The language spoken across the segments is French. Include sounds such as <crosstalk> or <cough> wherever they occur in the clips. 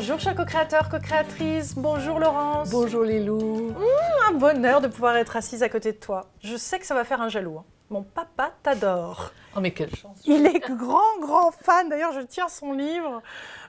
Bonjour chers co-créateurs, co-créatrices, bonjour Laurence. Bonjour les loups. Mmh, un bonheur de pouvoir être assise à côté de toi. Je sais que ça va faire un jaloux. Hein. Mon papa t'adore. Oh mais quelle chance. Il est grand, grand fan. D'ailleurs, je tiens son livre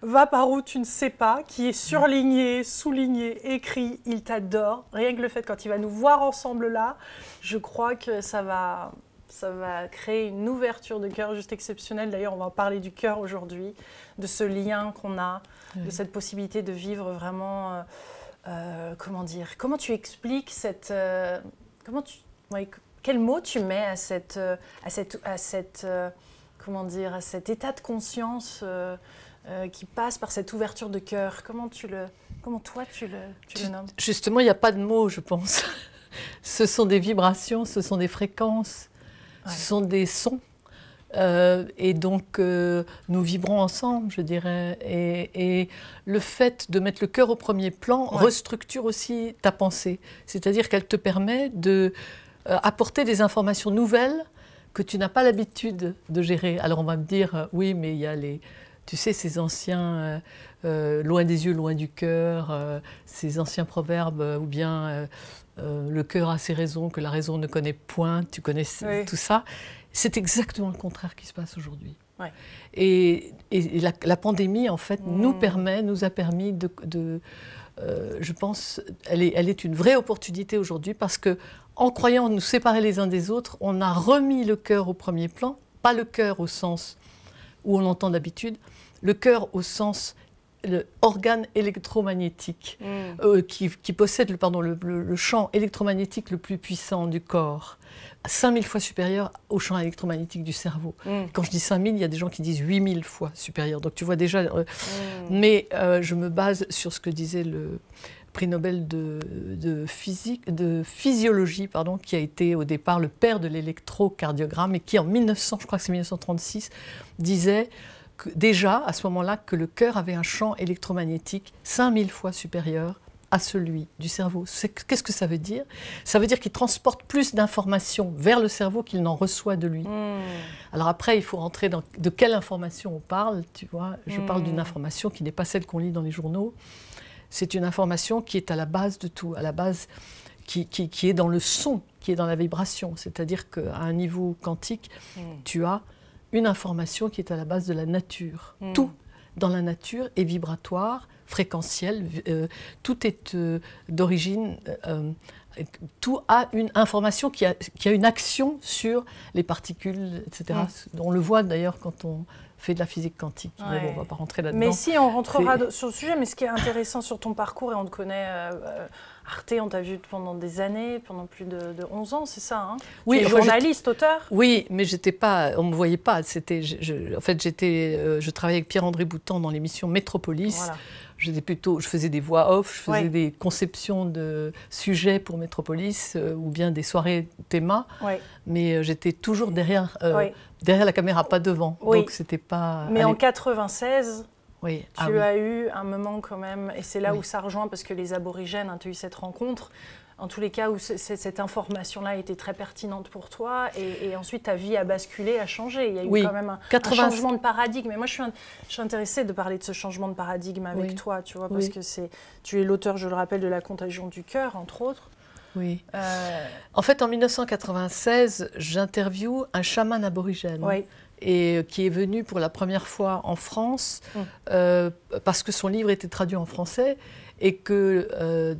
Va par où tu ne sais pas, qui est surligné, souligné, écrit. Il t'adore. Rien que le fait quand il va nous voir ensemble là, je crois que ça va ça va créer une ouverture de cœur juste exceptionnelle. D'ailleurs, on va parler du cœur aujourd'hui, de ce lien qu'on a, de cette possibilité de vivre vraiment. Euh, euh, comment dire Comment tu expliques cette. Euh, comment tu, quel mot tu mets à cette. à cette, comment dire À cet état de conscience qui passe par cette ouverture de cœur. Comment tu le, comment toi tu le, le nommes Justement, il n'y a pas de mots, je pense. <laughs> ce sont des vibrations, ce sont des fréquences, ce sont des sons. Euh, et donc, euh, nous vibrons ensemble, je dirais. Et, le fait de mettre le cœur au premier plan restructure aussi ta pensée. C'est-à-dire qu'elle te permet de euh, apporter des informations nouvelles que tu n'as pas l'habitude de gérer. Alors, on va me dire, oui, mais il y a les, tu sais, ces anciens euh, loin des yeux, loin du cœur, euh, ces anciens proverbes, euh, ou bien le cœur a ses raisons que la raison ne connaît point, tu connais tout ça. C'est exactement le contraire qui se passe aujourd'hui. Et, la, pandémie, en fait, hmm. nous permet, nous a permis de, je pense, elle est, elle est, une vraie opportunité aujourd'hui parce que, en croyant nous séparer les uns des autres, on a remis le cœur au premier plan, pas le cœur au sens où on l'entend d'habitude, le cœur au sens l'organe électromagnétique mm. euh, qui, possède le, pardon, le, champ électromagnétique le plus puissant du corps, 5000 fois supérieur au champ électromagnétique du cerveau. Mm. Quand je dis 5000, il y a des gens qui disent 8000 fois supérieur. Donc tu vois déjà. Euh, mm. Mais euh, je me base sur ce que disait le prix Nobel de, de, physique, de physiologie, pardon, qui a été au départ le père de l'électrocardiogramme et qui en 1900, je crois que c'est 1936, disait déjà à ce moment-là que le cœur avait un champ électromagnétique 5000 fois supérieur à celui du cerveau. Qu'est-ce que ça veut dire Ça veut dire qu'il transporte plus d'informations vers le cerveau qu'il n'en reçoit de lui. Hmm. Alors après, il faut rentrer dans de quelle information on parle, tu vois. Je hmm. parle d'une information qui n'est pas celle qu'on lit dans les journaux. C'est une information qui est à la base de tout, à la base qui, est dans le son, qui est dans la vibration. C'est-à-dire qu'à un niveau quantique, hmm. tu as une information qui est à la base de la nature. Hmm. Tout dans la nature est vibratoire, fréquentiel, euh, tout est euh, d'origine, euh, tout a une information qui a, une action sur les particules, etc. Hmm. On le voit d'ailleurs quand on fait de la physique quantique. Mais on va pas rentrer là-dedans. Mais si, on rentrera sur le sujet. Mais ce qui est intéressant sur ton parcours, et on te connaît, euh, euh, Arte, on t'a vu pendant des années, pendant plus de, 11 ans, c'est ça hein Oui, journaliste, auteur Oui, mais j'étais pas, on ne me voyait pas. C'était, en fait, j'étais, euh, je travaillais avec Pierre-André Boutan dans l'émission Métropolis. Voilà j'étais plutôt, je faisais des voix off, je faisais des conceptions de sujets pour Métropolis euh, ou bien des soirées théma, mais euh, j'étais toujours derrière, euh, derrière la caméra, pas devant. c'était pas. Mais en 96. Oui. Ah tu as eu un moment quand même, et c'est là où ça rejoint parce que les aborigènes, ont hein, eu cette rencontre en tous les cas où cette information-là était très pertinente pour toi et, ensuite ta vie a basculé, a changé. Il y a eu quand même un, changement de paradigme. Et moi, je suis, je suis, intéressée de parler de ce changement de paradigme avec toi, tu vois, parce que c'est, tu es l'auteur, je le rappelle, de La Contagion du cœur, entre autres. Oui. Euh en fait, en 1996, j'interviewe un chaman aborigène. Et euh, qui est venu pour la première fois en France hum. euh, parce que son livre était traduit en français et que euh,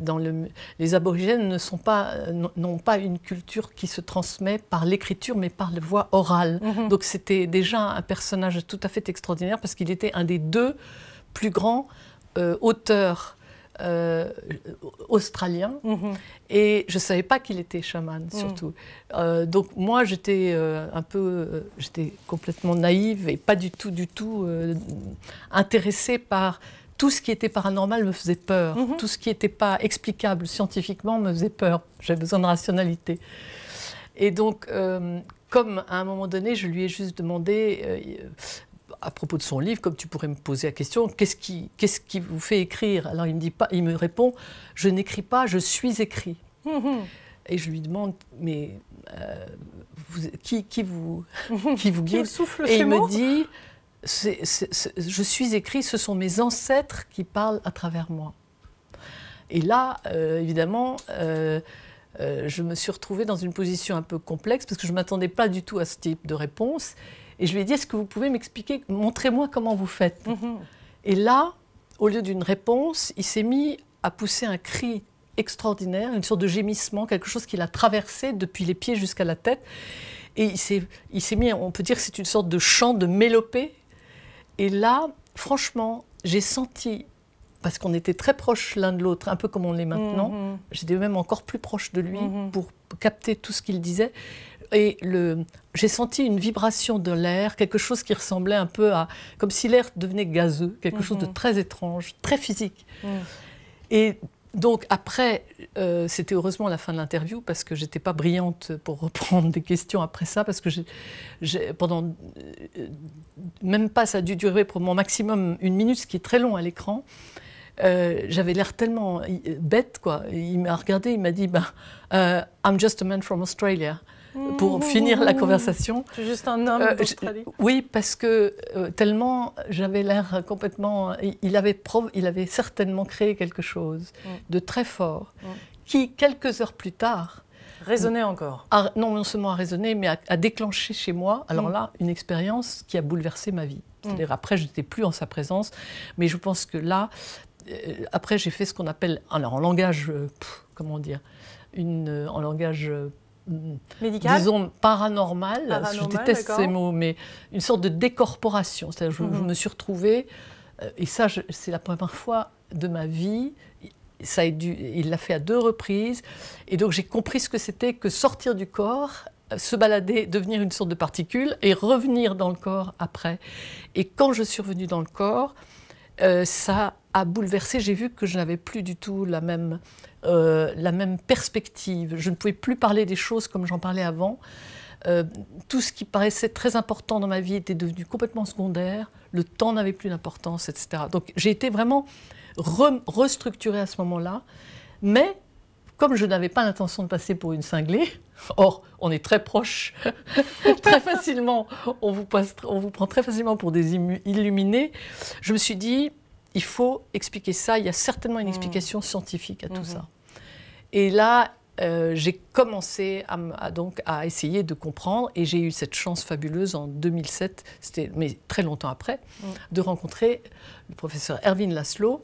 dans le, les aborigènes pas, euh, n'ont pas une culture qui se transmet par l'écriture, mais par la voix orale. Mhm. Donc c'était déjà un personnage tout à fait extraordinaire parce qu'il était un des deux plus grands euh, auteurs australiens mhm. et je ne savais pas qu'il était chaman mhm. surtout. donc moi j'étais un peu, j'étais complètement naïve et pas du tout du tout intéressée par tout ce qui était paranormal me faisait peur. Mhm. Tout ce qui n'était pas explicable scientifiquement me faisait peur. J'avais besoin de rationalité. Et donc, euh, comme à un moment donné, je lui ai juste demandé, euh, à propos de son livre, comme tu pourrais me poser la question, qu'est-ce qui, qu'est-ce qui vous fait écrire Alors il me, dit pas, il me répond, je n'écris pas, je suis écrit. Mhm. Et je lui demande, mais euh, mhm. qui, vous, qui vous guide Et il me dit, je suis écrit, ce sont mes ancêtres qui parlent à travers moi. Et là, euh, évidemment, euh, euh, je me suis retrouvée dans une position un peu complexe parce que je ne m'attendais pas du tout à ce type de réponse. Et je lui ai dit, est-ce que vous pouvez m'expliquer, montrez-moi comment vous faites. Mm-hmm. Et là, au lieu d'une réponse, il s'est mis à pousser un cri extraordinaire, une sorte de gémissement, quelque chose qu'il a traversé depuis les pieds jusqu'à la tête. Et il s'est mis, on peut dire c'est une sorte de chant de mélopée et là, franchement, j'ai senti, parce qu'on était très proches l'un de l'autre, un peu comme on l'est maintenant, mhm. j'étais même encore plus proche de lui mhm. pour capter tout ce qu'il disait. Et j'ai senti une vibration de l'air, quelque chose qui ressemblait un peu à. comme si l'air devenait gazeux, quelque chose de mhm. très étrange, très physique. Et donc après, euh, c'était heureusement la fin de l'interview parce que j'étais pas brillante pour <laughs> reprendre des questions après ça parce que pendant euh, même pas ça a dû durer pour mon maximum une minute, ce qui est très long à l'écran. Euh, j'avais l'air tellement bête quoi. Il m'a regardé, il m'a dit ben, I'm just a man from Australia pour finir la conversation. Juste un homme euh, d'Australie. Oui, parce que euh, tellement j'avais l'air complètement. Il avait, il avait certainement créé quelque chose mm. de très fort mm. qui, quelques heures plus tard, Raisonnait encore. non, non seulement à raisonner, mais à, déclenché déclencher chez moi, alors mm. là, une expérience qui a bouleversé ma vie. C'est-à-dire, après, je n'étais plus en sa présence, mais je pense que là, euh, après, j'ai fait ce qu'on appelle, alors en langage, comment dire, une, en langage Médical? disons, paranormal, je déteste ces mots, mais une sorte de décorporation. Je, je, mhm. me suis retrouvée, euh, et ça, c'est la première fois de ma vie, ça a dû, il l'a fait à deux reprises, et donc j'ai compris ce que c'était que sortir du corps euh, se balader, devenir une sorte de particule et revenir dans le corps après. Et quand je suis revenue dans le corps, euh, ça bouleversé. J'ai vu que je n'avais plus du tout la même, euh, la même perspective. Je ne pouvais plus parler des choses comme j'en parlais avant. Euh, tout ce qui paraissait très important dans ma vie était devenu complètement secondaire. Le temps n'avait plus d'importance, etc. Donc j'ai été vraiment restructurée à ce moment-là. Mais comme je n'avais pas l'intention de passer pour une cinglée, <laughs> or on est très proche, <laughs> très facilement, on vous, on vous prend très facilement pour des illuminés, je me suis dit, il faut expliquer ça. Il y a certainement une mm. explication scientifique à tout mm-hmm. ça. Et là, euh, j'ai commencé à, donc, à essayer de comprendre et j'ai eu cette chance fabuleuse en 2007, c'était mais très longtemps après, mm. de rencontrer le professeur Erwin Laszlo,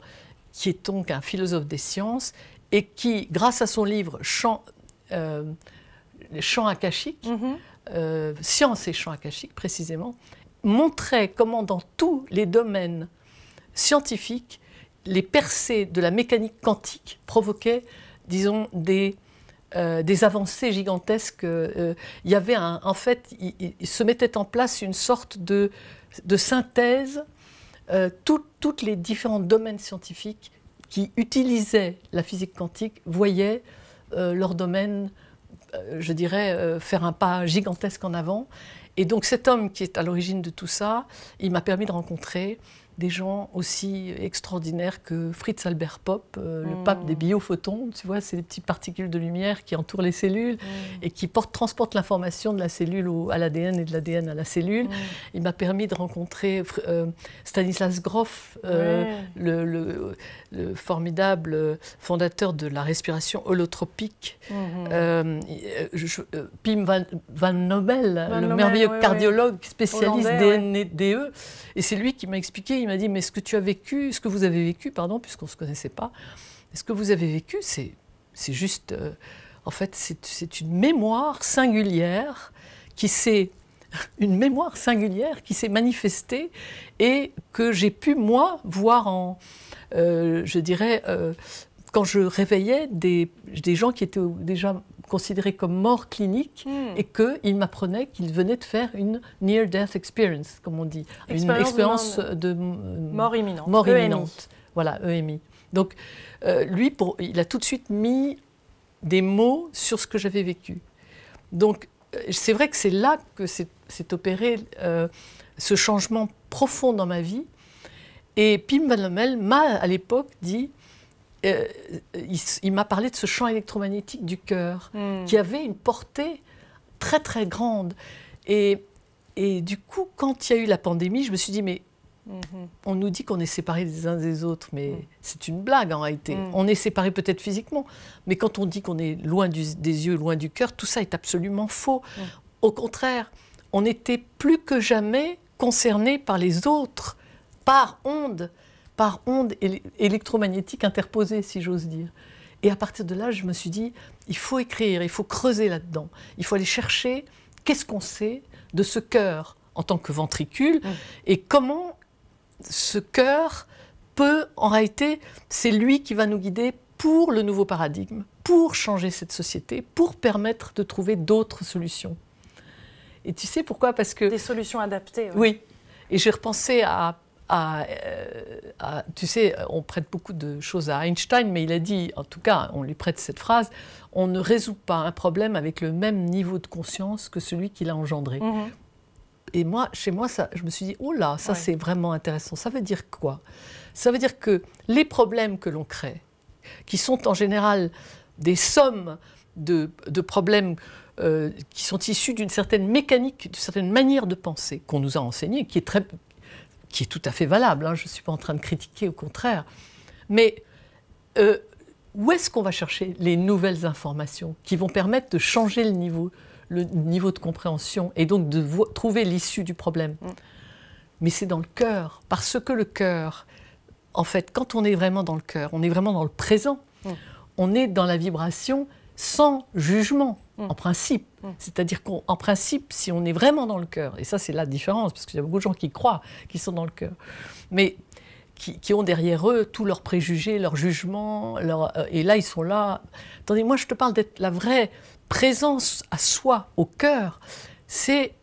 qui est donc un philosophe des sciences et qui, grâce à son livre Chant, euh, akashique, mm-hmm. euh, Science et Chant akashique précisément, montrait comment dans tous les domaines scientifique, les percées de la mécanique quantique provoquaient, disons, des, euh, des avancées gigantesques. Euh, il y avait en fait, se mettait en place une sorte de, de synthèse. Euh, toutes Tous les différents domaines scientifiques qui utilisaient la physique quantique voyaient leur domaine, je dirais, faire un pas gigantesque en avant. Et donc cet homme qui est à l'origine de tout ça, il m'a permis de rencontrer des gens aussi extraordinaires que Fritz Albert Pop, euh, le hmm. pape des biophotons. Tu vois, c'est les petites particules de lumière qui entourent les cellules hmm. et qui transportent l'information de la cellule au, à l'ADN et de l'ADN à la cellule. Hmm. Il m'a permis de rencontrer euh, Stanislas Grof, euh, le, formidable fondateur de la respiration holotropique, Pim Van, Van Nobel, le merveilleux cardiologue spécialiste DNDE. Et c'est lui qui m'a expliqué il m'a dit Mais ce que tu as vécu, ce que vous avez vécu, pardon, puisqu'on ne se connaissait pas, ce que vous avez vécu, c'est juste. Euh, en fait, c'est une mémoire singulière qui s'est <laughs> une mémoire singulière qui s'est manifestée et que j'ai pu, moi, voir en, euh, je dirais, euh, quand je réveillais des, des, gens qui étaient déjà considéré comme mort clinique hmm. et et qu'il m'apprenait qu'il venait de faire une near-death experience, comme on dit, une expérience de, mort imminente. E voilà, EMI. Donc, euh, lui, pour, il a tout de suite mis des mots sur ce que j'avais vécu. Donc, euh, c'est vrai que c'est là que s'est opéré euh, ce changement profond dans ma vie. Et Pim Van Lommel m'a, à l'époque, dit euh, il, m'a parlé de ce champ électromagnétique du cœur, hmm. qui avait une portée très très grande. Et, du coup, quand il y a eu la pandémie, je me suis dit, mais mm-hmm. on nous dit qu'on est séparés les uns des autres, mais mm. c'est une blague en réalité. Mm. On est séparés peut-être physiquement, mais quand on dit qu'on est loin des yeux, loin du cœur, tout ça est absolument faux. Mm. Au contraire, on était plus que jamais concernés par les autres, par ondes par onde électromagnétique interposée, si j'ose dire. Et à partir de là, je me suis dit, il faut écrire, il faut creuser là-dedans, il faut aller chercher qu'est-ce qu'on sait de ce cœur en tant que ventricule et comment ce cœur peut, en réalité, c'est lui qui va nous guider pour le nouveau paradigme, pour changer cette société, pour permettre de trouver d'autres solutions. Et tu sais pourquoi Parce que... Des solutions adaptées. Oui. Et j'ai repensé à euh, tu sais, on prête beaucoup de choses à Einstein, mais il a dit, en tout cas, on lui prête cette phrase, on ne résout pas un problème avec le même niveau de conscience que celui qu'il a engendré. Mhm. Et moi, chez moi, ça, je me suis dit, oh là, ça c'est vraiment intéressant. Ça veut dire quoi Ça veut dire que les problèmes que l'on crée, qui sont en général des sommes de, problèmes euh, qui sont issus d'une certaine mécanique, d'une certaine manière de penser qu'on nous a enseignée, qui est très, qui est tout à fait valable, hein, je ne suis pas en train de critiquer, au contraire. Mais euh, où est-ce qu'on va chercher les nouvelles informations qui vont permettre de changer le niveau, le niveau de compréhension et donc de trouver l'issue du problème mm. Mais c'est dans le cœur, parce que le cœur, en fait, quand on est vraiment dans le cœur, on est vraiment dans le présent, mm. on est dans la vibration sans jugement. Mm. en principe. Mm. C'est-à-dire qu'en principe, si on est vraiment dans le cœur, et ça c'est la différence, parce qu'il y a beaucoup de gens qui croient qui sont dans le cœur, mais qui, ont derrière eux tous leurs préjugés, leurs jugements, euh, et là ils sont là. Attendez, moi je te parle d'être la vraie présence à soi, au cœur, c'est...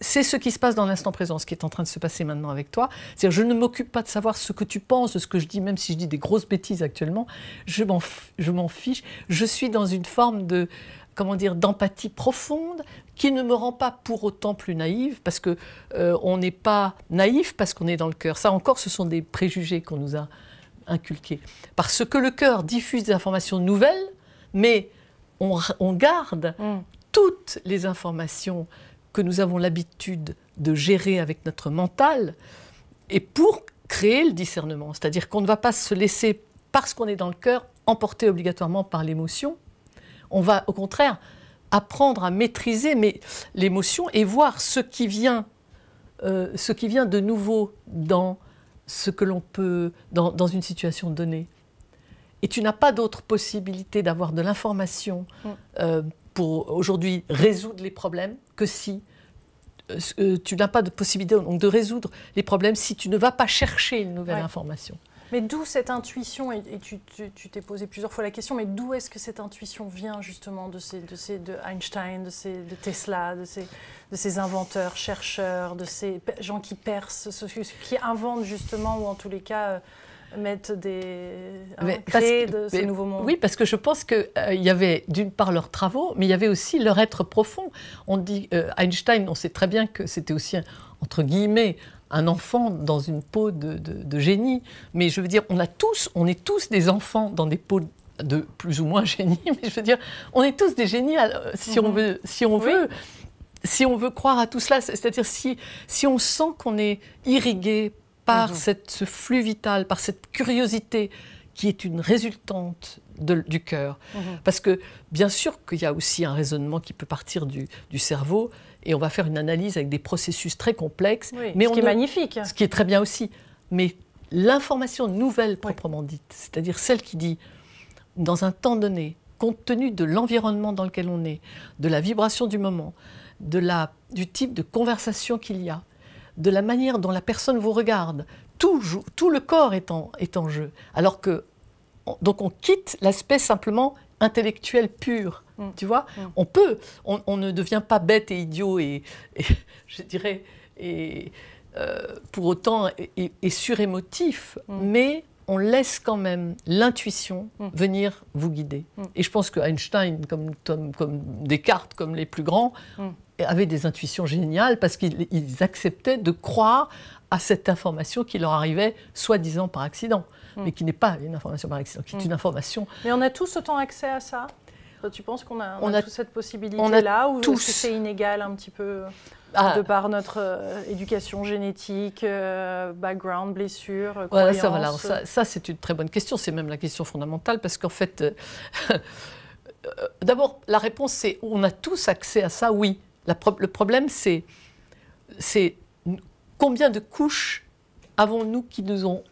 C'est ce qui se passe dans l'instant présent, ce qui est en train de se passer maintenant avec toi. C'est-à-dire, je ne m'occupe pas de savoir ce que tu penses de ce que je dis, même si je dis des grosses bêtises actuellement. Je m'en fiche. Je suis dans une forme de, comment dire, d'empathie profonde qui ne me rend pas pour autant plus naïve, parce que euh, on n'est pas naïf parce qu'on est dans le cœur. Ça encore, ce sont des préjugés qu'on nous a inculqués. Parce que le cœur diffuse des informations nouvelles, mais on, garde mm. toutes les informations que nous avons l'habitude de gérer avec notre mental, et pour créer le discernement. C'est-à-dire qu'on ne va pas se laisser, parce qu'on est dans le cœur, emporter obligatoirement par l'émotion, on va au contraire apprendre à maîtriser l'émotion et voir euh, ce qui vient, de nouveau dans ce que l'on peut, dans, une situation donnée. Et tu n'as pas d'autre possibilité d'avoir de l'information mm. euh, pour aujourd'hui résoudre les problèmes que si euh, tu n'as pas de possibilité de résoudre les problèmes si tu ne vas pas chercher une nouvelle information. Mais d'où cette intuition, et, tu t'es posé plusieurs fois la question, mais d'où est-ce que cette intuition vient justement de, ces, de, ces, de Einstein, de, ces, de Tesla, de ces, de ces inventeurs, chercheurs, de ces gens qui percent, ce qui inventent justement, ou en tous les cas euh, mettent des mais de ce Oui, parce que je pense qu'il euh, il y avait d'une part leurs travaux, mais il y avait aussi leur être profond. On dit euh, Einstein, on sait très bien que c'était aussi entre guillemets un enfant dans une peau de, génie, mais je veux dire, on a tous, on est tous des enfants dans des peaux de plus ou moins <laughs> génie, mais je veux dire, on est tous des génies euh, si on mhm. veut, si on veut, si on veut croire à tout cela. C'est-à-dire si si on sent qu'on est irrigué par mhm. cette, ce flux vital, par cette curiosité qui est une résultante du cœur. Mhm. Parce que bien sûr qu'il y a aussi un raisonnement qui peut partir du cerveau et on va faire une analyse avec des processus très complexes. mais ce qui est magnifique. Ce qui est très bien aussi. Mais l'information nouvelle proprement dite, c'est-à-dire celle qui dit, dans un temps donné, compte tenu de l'environnement dans lequel on est, de la vibration du moment, de la, du type de conversation qu'il y a, de la manière dont la personne vous regarde, tout, tout le corps est en, est en jeu. Alors que, donc on quitte l'aspect simplement intellectuel pur. Mm. Tu vois mm. On peut. On, ne devient pas bête et idiot et, <laughs> je dirais, et, euh, pour autant, et, surémotif, mm. mais on laisse quand même l'intuition venir vous guider. Et je pense que Einstein, comme, comme Descartes, comme les plus grands, avaient des intuitions géniales parce qu'ils acceptaient de croire à cette information qui leur arrivait soi-disant par accident. Mm. mais qui n'est pas une information par accident, qui est mm. une information. Mais on a tous autant accès à ça tu penses qu'on a, on a, toute cette possibilité-là ou tous... c'est inégal un petit peu ah. de par notre euh, éducation génétique, euh, background, blessure, voilà, euh ça, c'est une très bonne question. C'est même la question fondamentale parce qu'en fait, <laughs> d'abord, la réponse c'est on a tous accès à ça, oui. La le problème c'est combien de couches avons-nous qui nous ont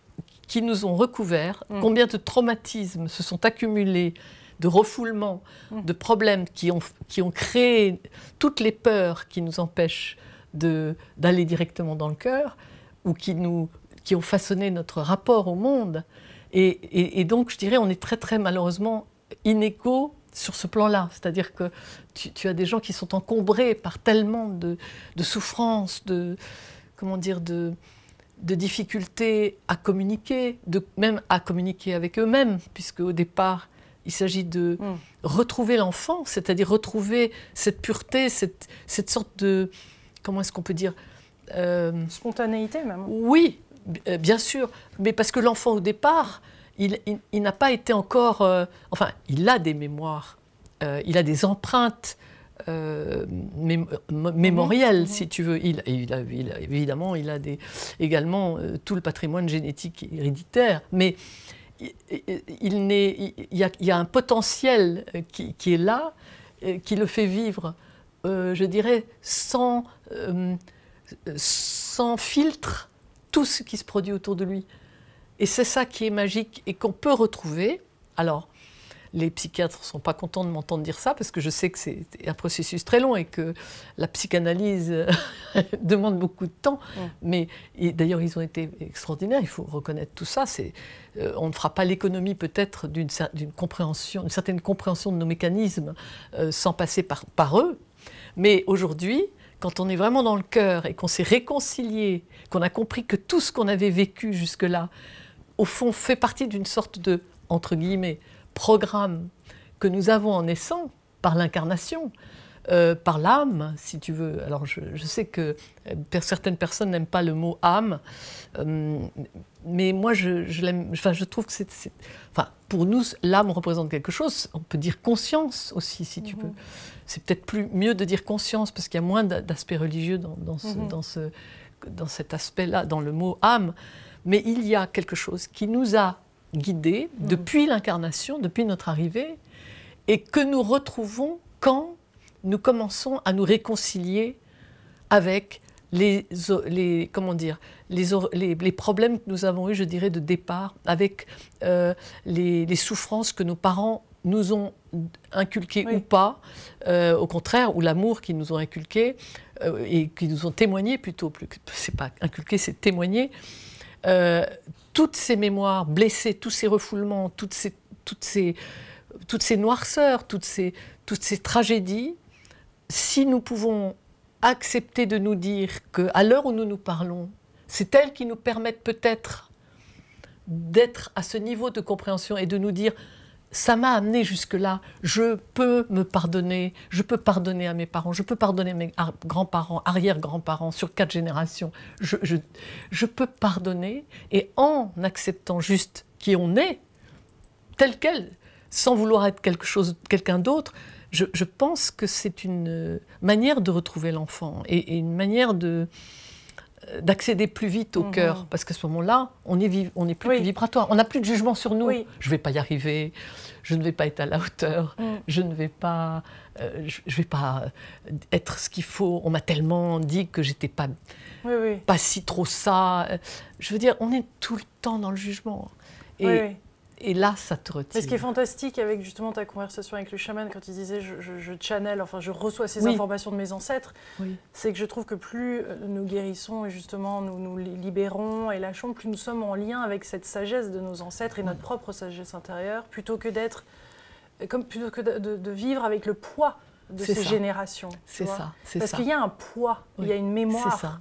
qui nous ont recouverts, mm. combien de traumatismes se sont accumulés, de refoulements, mm. de problèmes qui ont, qui ont créé toutes les peurs qui nous empêchent d'aller directement dans le cœur ou qui, nous, qui ont façonné notre rapport au monde. Et, et, donc, je dirais, on est très, très malheureusement inégaux sur ce plan-là. C'est-à-dire que tu, tu, as des gens qui sont encombrés par tellement de, de souffrances, de. Comment dire de, de difficultés à communiquer, de, même à communiquer avec eux-mêmes, puisque au départ, il s'agit de hmm. retrouver l'enfant, c'est-à-dire retrouver cette pureté, cette, sorte de... Comment est-ce qu'on peut dire euh, Spontanéité même. Oui, euh, bien sûr. Mais parce que l'enfant au départ, il, n'a pas été encore... Euh, enfin, il a des mémoires, il a des empreintes euh, mémoriel, si tu veux. Il, évidemment, il a des, également euh, tout le patrimoine génétique héréditaire, mais il, n'est il, y, a, un potentiel euh, qui, est là, euh, qui le fait vivre, je dirais, sans, sans filtre tout ce qui se produit autour de lui. Et c'est ça qui est magique et qu'on peut retrouver. Alors, les psychiatres ne sont pas contents de m'entendre dire ça, parce que je sais que c'est un processus très long et que la psychanalyse <laughs> demande beaucoup de temps. Mais d'ailleurs, ils ont été extraordinaires, il faut reconnaître tout ça. Euh, on ne fera pas l'économie peut-être d'une compréhension, certaine compréhension de nos mécanismes euh, sans passer par, par eux. Mais aujourd'hui, quand on est vraiment dans le cœur et qu'on s'est réconcilié, qu'on a compris que tout ce qu'on avait vécu jusque-là, au fond, fait partie d'une sorte de, entre guillemets, programme que nous avons en naissant, par l'incarnation, euh, par l'âme, si tu veux. Alors je, sais que euh, certaines personnes n'aiment pas le mot âme, euh, mais moi je, l'aime, enfin je trouve que c'est... Enfin, pour nous, l'âme représente quelque chose, on peut dire conscience aussi, si tu mhm. veux. C'est peut-être plus mieux de dire conscience, parce qu'il y a moins d'aspects religieux dans, mhm. dans, ce, dans cet aspect-là, dans le mot âme, mais il y a quelque chose qui nous a guidés mm. depuis l'incarnation, depuis notre arrivée, et que nous retrouvons quand nous commençons à nous réconcilier avec les, les, comment dire, les, les, problèmes que nous avons eus, je dirais, de départ, avec euh, les, souffrances que nos parents nous ont inculquées ou pas, euh, au contraire, ou l'amour qu'ils nous ont inculqué, euh, et qui nous ont témoigné plutôt, c'est pas inculqué, c'est témoigné, toutes ces mémoires blessées, tous ces refoulements, toutes ces, toutes ces, toutes ces noirceurs, toutes ces, toutes ces tragédies, si nous pouvons accepter de nous dire qu'à l'heure où nous nous parlons, c'est elles qui nous permettent peut-être d'être à ce niveau de compréhension et de nous dire ça m'a amené jusque-là. Je peux me pardonner, je peux pardonner à mes parents, je peux pardonner à mes grands-parents, arrière-grands-parents sur quatre générations. Je, je, peux pardonner et en acceptant juste qui on est, tel quel, sans vouloir être quelque chose, quelqu'un d'autre, je, pense que c'est une euh, manière de retrouver l'enfant et, une manière de d'accéder plus vite au mhm. cœur, parce qu'à ce moment-là, on n'est on est plus, vibratoire, on n'a plus de jugement sur nous. Je ne vais pas y arriver, je ne vais pas être à la hauteur, mm. je ne vais pas, euh, je, vais pas euh, être ce qu'il faut. On m'a tellement dit que j'étais pas, pas si trop ça. Euh, je veux dire, on est tout le temps dans le jugement. Et et là, ça te retient. ce qui est fantastique avec justement ta conversation avec le chaman, quand il disait je, channel, enfin je reçois ces informations de mes ancêtres, c'est que je trouve que plus euh, nous guérissons et justement nous nous libérons et lâchons, plus nous sommes en lien avec cette sagesse de nos ancêtres et notre propre sagesse intérieure, plutôt que d'être, comme plutôt que de, vivre avec le poids de ces générations. C'est ça, c'est ça. Parce qu'il y a un poids, il y a une mémoire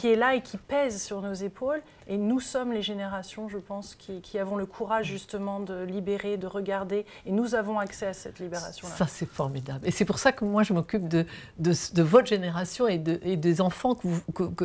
qui est là et qui pèse sur nos épaules et nous sommes les générations, je pense, qui, avons le courage justement de libérer, de regarder. Et nous avons accès à cette libération-là. Ça, c'est formidable. Et c'est pour ça que moi, je m'occupe de, de, votre génération et, de, des enfants que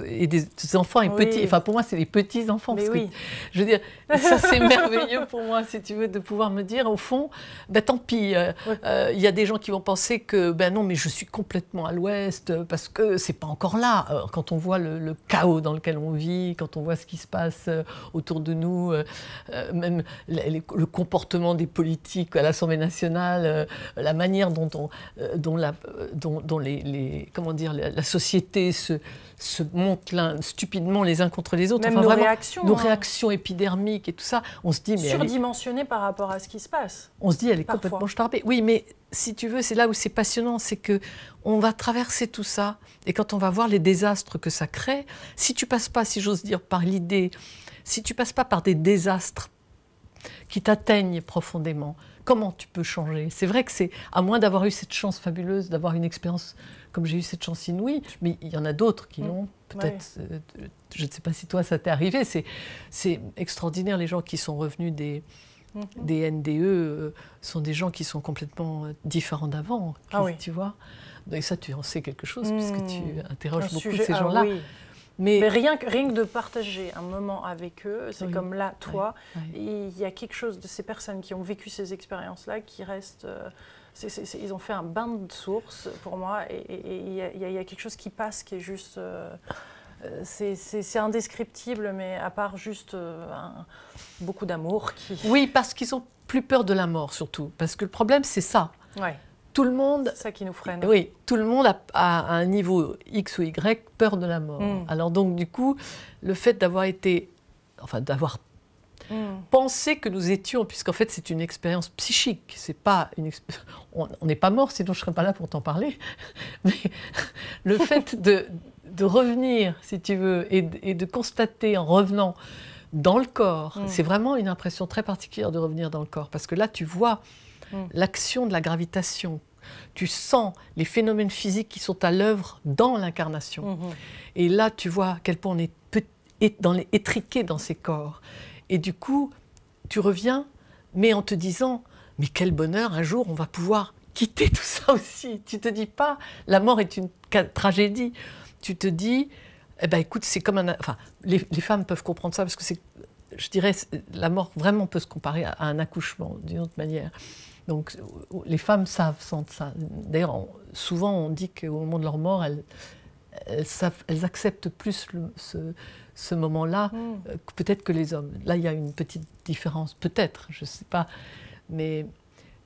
et des enfants et petits. Enfin, pour moi, c'est les petits enfants. Mais oui. je veux dire, ça, c'est <laughs> merveilleux pour moi, si tu veux, de pouvoir me dire, au fond, ben, tant pis. Euh, euh, il y a des gens qui vont penser que, ben non, mais je suis complètement à l'ouest parce que c'est pas encore là. quand on voit le, le chaos dans lequel on vit, quand on voit ce qui se passe passe euh, autour de nous, euh, euh, même le comportement des politiques à l'Assemblée nationale, la manière dont, on, dont, la, dont, les, comment dire, la, société se, se monte stupidement les uns contre les autres. nos réactions. Hein. réactions épidermiques et tout ça, on se dit... Mais Surdimensionnées par rapport à ce qui se passe. On se dit, elle est complètement starbée. Oui, mais si tu veux, c'est là où c'est passionnant, c'est que on va traverser tout ça, et quand on va voir les désastres que ça crée, si tu passes pas, si j'ose dire, par l'idée, si tu passes pas par des désastres qui t'atteignent profondément, comment tu peux changer C'est vrai que c'est, à moins d'avoir eu cette chance fabuleuse, d'avoir une expérience comme j'ai eu cette chance inouïe, mais il y en a d'autres qui mm. l'ont, peut-être, euh, je ne sais pas si toi ça t'est arrivé, c'est extraordinaire les gens qui sont revenus des Mhm. Des NDE euh, sont des gens qui sont complètement euh, différents d'avant, ah tu vois. Et ça, tu en sais quelque chose, puisque tu hmm. interroges beaucoup ces ah gens-là. Mais, rien, que, rien de partager un moment avec eux, c'est comme là, toi, il y a quelque chose de ces personnes qui ont vécu ces expériences-là qui restent... Euh, ils ont fait un bain de source pour moi et il y, a quelque chose qui passe qui est juste euh, c'est indescriptible, mais à part juste euh, beaucoup d'amour qui... <laughs> Oui, parce qu'ils ont plus peur de la mort surtout, parce que le problème c'est ça. Ouais. Tout le monde... ça qui nous freine. Oui, tout le monde a, un niveau X ou Y peur de la mort. Hmm. Alors donc du coup, le fait d'avoir été... Enfin, d'avoir hmm. pensé que nous étions, puisqu'en fait c'est une expérience psychique, c'est pas une <laughs> On n'est pas mort, sinon je ne serais pas là pour t'en parler. <laughs> Mais le fait de de revenir, si tu veux, et, de constater en revenant dans le corps, mm. c'est vraiment une impression très particulière de revenir dans le corps, parce que là, tu vois mm. l'action de la gravitation. Tu sens les phénomènes physiques qui sont à l'œuvre dans l'incarnation. Mm-hmm. Et là, tu vois à quel point on est dans les étriqués dans ces corps. Et du coup, tu reviens, mais en te disant, mais quel bonheur, un jour on va pouvoir quitter <laughs> tout ça aussi. Tu te dis pas, la mort est une tragédie tu te dis, eh ben, écoute, c'est comme un. Enfin, les, femmes peuvent comprendre ça parce que c'est. Je dirais, la mort vraiment peut se comparer à, un accouchement d'une autre manière. Donc, euh, les femmes savent, sentent ça. D'ailleurs, souvent, on dit qu'au moment de leur mort, elles, savent, elles acceptent plus ce, moment-là mm. euh, peut-être que les hommes. Là, il y a une petite différence, peut-être, je ne sais pas. Mais.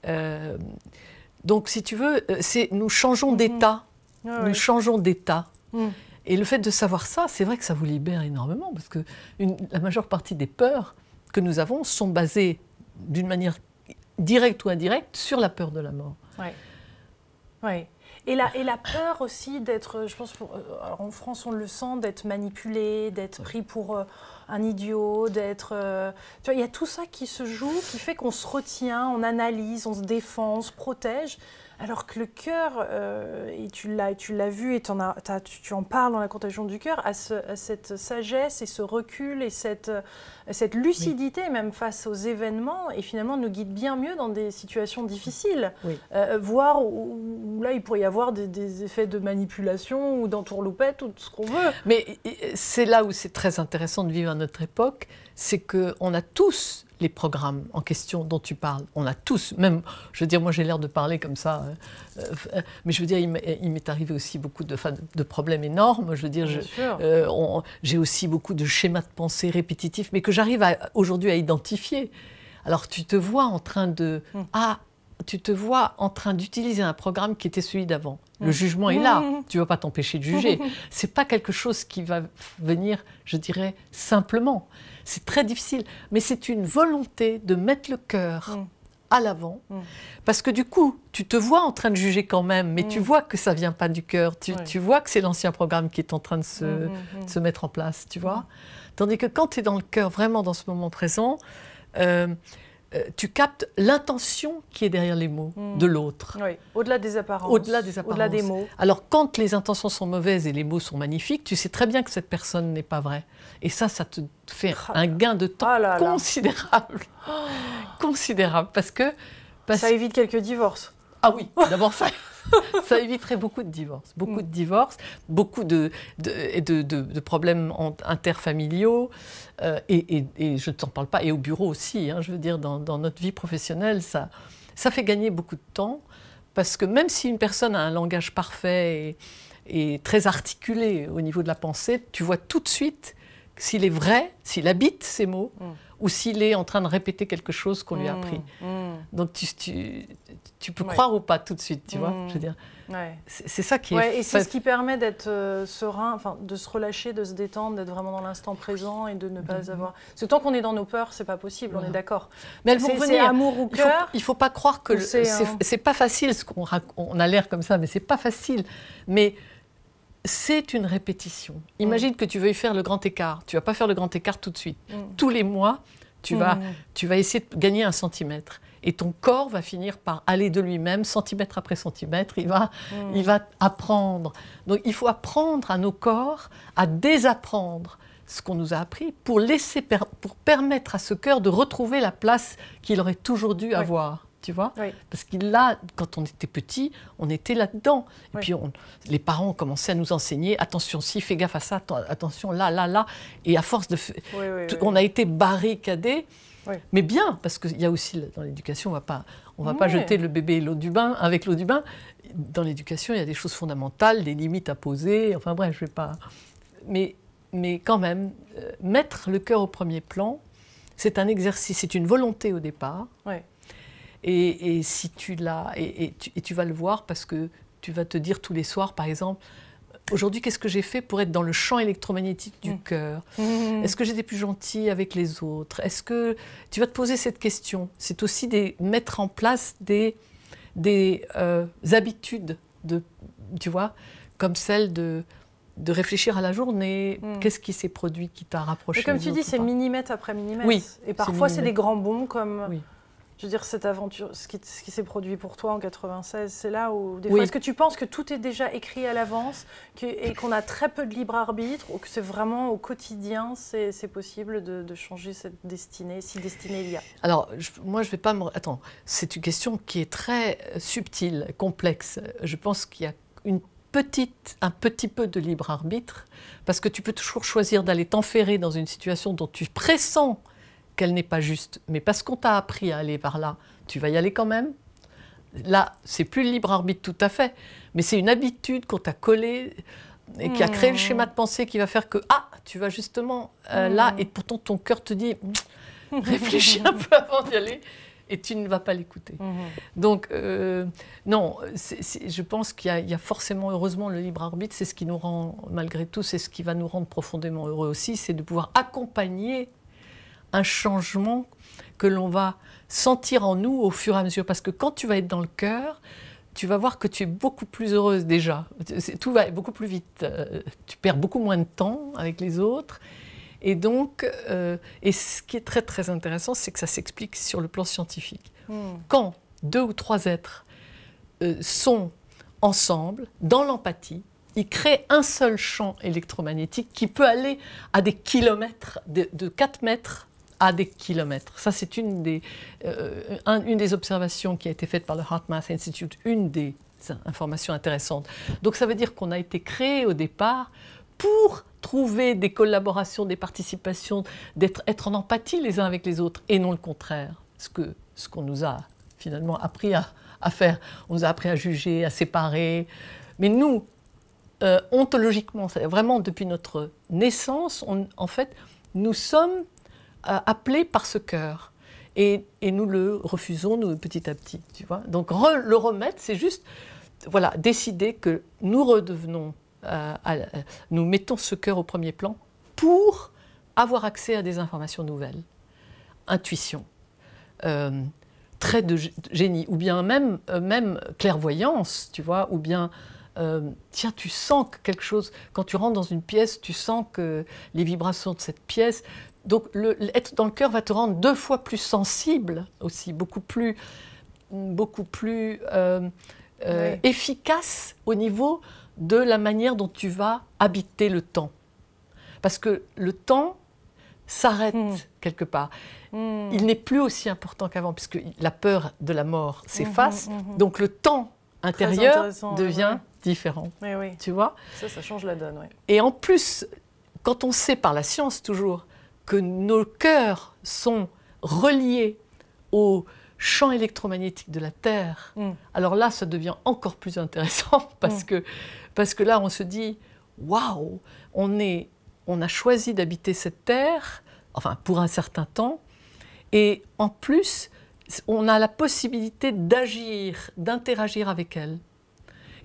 Euh, donc, si tu veux, nous changeons mm-hmm. d'état. Ah nous changeons d'état et le fait de savoir ça, c'est vrai que ça vous libère énormément, parce que la majeure partie des peurs que nous avons sont basées d'une manière directe ou indirecte sur la peur de la mort. Oui. Ouais. Et, la, et la peur aussi d'être, je pense, euh, en France on le sent, d'être manipulé, d'être pris pour euh, un idiot, d'être... Euh, tu vois, il y a tout ça qui se joue, qui fait qu'on se retient, on analyse, on se défend, on se protège. Alors que le cœur, euh, et tu l'as, vu et en tu, en parles dans la contagion du cœur, à, cette sagesse et ce recul et cette, lucidité même face aux événements et finalement nous guide bien mieux dans des situations difficiles. Euh, euh, Voir où, là il pourrait y avoir des, effets de manipulation ou d'entourloupette ou de ce qu'on veut. Mais c'est là où c'est très intéressant de vivre à notre époque, c'est qu'on a tous les programmes en question dont tu parles. On a tous, même, je veux dire, moi j'ai l'air de parler comme ça, hein. euh, mais je veux dire, il m'est arrivé aussi beaucoup de, de, problèmes énormes. Je veux dire, euh, j'ai aussi beaucoup de schémas de pensée répétitifs, mais que j'arrive aujourd'hui à identifier. Alors tu te vois en train de... Hum. Ah, tu te vois en train d'utiliser un programme qui était celui d'avant. Le hum. jugement est là, hum. tu ne vas pas t'empêcher de juger. <laughs> C'est pas quelque chose qui va venir, je dirais, simplement c'est très difficile, mais c'est une volonté de mettre le cœur. Mm. à l'avant, mm. parce que du coup, tu te vois en train de juger quand même, mais tu mm. vois que ça vient pas du cœur, tu, vois que c'est l'ancien programme qui est en train de se, mettre en place, tu vois. Tandis que quand tu es dans le cœur, vraiment dans ce moment présent, euh, euh, tu captes l'intention qui est derrière les mots de l'autre. Oui. Au-delà des apparences. Au-delà des apparences. Au-delà des mots. Alors quand les intentions sont mauvaises et les mots sont magnifiques, tu sais très bien que cette personne n'est pas vraie. Et ça, ça te fait ah un gain de temps ah considérable. <gasps> considérable. Parce que. Ça évite quelques divorces. Ah oui, d'abord ça. ça éviterait beaucoup de divorces, beaucoup de divorces, beaucoup de, de, problèmes interfamiliaux. Euh, et, je ne t'en parle pas, et au bureau aussi, hein, je veux dire, dans, notre vie professionnelle, ça, ça fait gagner beaucoup de temps. Parce que même si une personne a un langage parfait et très articulé au niveau de la pensée, tu vois tout de suite s'il est vrai, s'il habite ces mots, mm. ou s'il est en train de répéter quelque chose qu'on lui a mm. appris. Mm. Donc tu, tu, tu peux croire ou pas tout de suite, tu vois. Je veux dire, c'est ça qui est. Ouais, et c'est ce qui permet d'être euh, serein, enfin, de se relâcher, de se détendre, d'être vraiment dans l'instant présent et de ne pas avoir. Ce tant qu'on est dans nos peurs, c'est pas possible. On est d'accord. Mais elles vont Amour ou cœur. Il faut, faut pas croire que c'est pas facile. Ce qu'on on a l'air comme ça, mais c'est pas facile. Mais c'est une répétition. Mm. Imagine que tu veux faire le grand écart. Tu vas pas faire le grand écart tout de suite. Mm. Tous les mois, mm. tu, vas, essayer de gagner un centimètre. Et ton corps va finir par aller de lui-même, centimètre après centimètre, il va, apprendre. Donc il faut apprendre à nos corps à désapprendre ce qu'on nous a appris pour, permettre à ce cœur de retrouver la place qu'il aurait toujours dû avoir tu vois Parce que là, quand on était petit, on était là-dedans. Et puis les parents ont commencé à nous enseigner, attention si, fais gaffe à ça, attention là, là, là. Et à force de... on a été barricadés, mais bien, parce qu'il y a aussi, dans l'éducation, on ne va pas, on va pas jeter le bébé l'eau du bain, avec l'eau du bain. Dans l'éducation, il y a des choses fondamentales, des limites à poser, enfin bref, je ne vais pas... Mais, mais quand même, euh, mettre le cœur au premier plan, c'est un exercice, c'est une volonté au départ. Et, si tu l'as, et, tu, vas le voir parce que tu vas te dire tous les soirs, par exemple, aujourd'hui, qu'est-ce que j'ai fait pour être dans le champ électromagnétique du mm. cœur mm. Est-ce que j'étais plus gentil avec les autres Est-ce que tu vas te poser cette question C'est aussi des, mettre en place des, des euh, habitudes de, tu vois, comme celle de de réfléchir à la journée, mm. qu'est-ce qui s'est produit qui t'a rapproché. comme tu dis, c'est millimètre après millimètre. Oui, et parfois, c'est des grands bons comme je veux dire, cette aventure, ce qui, s'est produit pour toi en 96, c'est là où. Des Est-ce que tu penses que tout est déjà écrit à l'avance et qu'on a très peu de libre arbitre ou que c'est vraiment au quotidien, c'est possible de, changer cette destinée, si destinée il y a Alors, moi, je ne vais pas me. Attends, c'est une question qui est très euh, subtile, complexe. Je pense qu'il y a une petite, un petit peu de libre arbitre parce que tu peux toujours choisir d'aller t'enferrer dans une situation dont tu pressens qu'elle n'est pas juste, mais parce qu'on t'a appris à aller par là, tu vas y aller quand même. Là, c'est plus le libre arbitre tout à fait, mais c'est une habitude qu'on t'a collée et qui a créé le schéma de hmm. pensée qui va faire que, ah, tu vas justement euh, là, hmm. et pourtant ton cœur te dit, <laughs> réfléchis un peu avant d'y aller et tu ne vas pas l'écouter. Hmm. Donc, euh, non, je pense qu'il y, a forcément, heureusement, le libre arbitre, c'est ce qui nous rend, malgré tout, c'est ce qui va nous rendre profondément heureux aussi, c'est de pouvoir accompagner un changement que l'on va sentir en nous au fur et à mesure. Parce que quand tu vas être dans le cœur, tu vas voir que tu es beaucoup plus heureuse déjà. Tout va beaucoup plus vite. Euh, tu perds beaucoup moins de temps avec les autres. Et donc, euh, et ce qui est très très intéressant, c'est que ça s'explique sur le plan scientifique. Hmm. Quand deux ou trois êtres euh, sont ensemble, dans l'empathie, ils créent un seul champ électromagnétique qui peut aller à des kilomètres, de, de 4 mètres à des kilomètres. Ça, c'est une, des, euh, une des observations qui a été faite par le Hartmann Institute, une des informations intéressantes. Donc ça veut dire qu'on a été créé au départ pour trouver des collaborations, des participations, d'être être en empathie les uns avec les autres et non le contraire. Ce que ce qu'on nous a finalement appris à, faire, on nous a appris à juger, à séparer. Mais nous, euh, ontologiquement ontologiquement, vraiment depuis notre naissance, en fait, nous sommes euh, appelé par ce cœur. Et, nous le refusons nous, petit à petit. Tu vois Donc le remettre, c'est juste voilà, décider que nous redevenons, euh, euh, nous mettons ce cœur au premier plan pour avoir accès à des informations nouvelles, intuition, euh, trait de génie, ou bien même, même clairvoyance, tu vois, ou bien tiens, tu sens que quelque chose, quand tu rentres dans une pièce, tu sens que les vibrations de cette pièce, donc être dans le cœur va te rendre deux fois plus sensible aussi, beaucoup plus, beaucoup plus euh, euh, efficace au niveau de la manière dont tu vas habiter le temps. Parce que le temps s'arrête hmm. quelque part. Hmm. Il n'est plus aussi important qu'avant, puisque la peur de la mort hmm, s'efface. donc le temps intérieur devient différent. Tu vois Ça, ça change la donne. Et en plus, quand on sait par la science toujours que nos cœurs sont reliés au champ électromagnétique de la Terre, mm. alors là, ça devient encore plus intéressant <laughs> parce, mm. que, parce que là, on se dit, waouh, on, est, on a choisi d'habiter cette Terre, enfin pour un certain temps, et en plus, on a la possibilité d'agir, d'interagir avec elle.